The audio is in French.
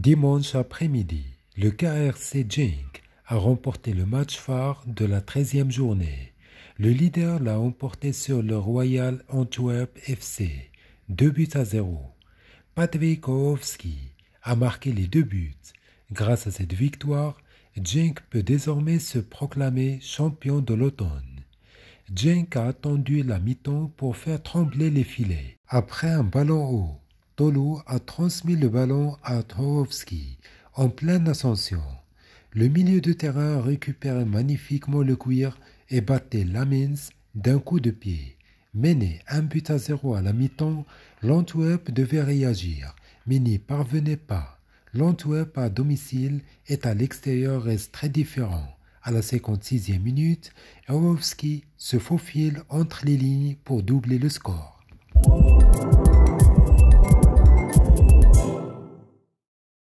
Dimanche après-midi, le KRC Genk a remporté le match phare de la treizième journée. Le leader l'a emporté sur le Royal Antwerp FC, 2 buts à 0. Patrick Kowalski a marqué les deux buts. Grâce à cette victoire, Genk peut désormais se proclamer champion de l'automne. Genk a attendu la mi-temps pour faire trembler les filets. Après un ballon haut, Tolo a transmis le ballon à Torovski en pleine ascension. Le milieu de terrain récupère magnifiquement le cuir et battait Lamins d'un coup de pied. Mené un but à zéro à la mi-temps, l'Antwerp devait réagir, mais n'y parvenait pas. L'Antwerp à domicile et à l'extérieur reste très différent. À la 56e minute, Torovski se faufile entre les lignes pour doubler le score.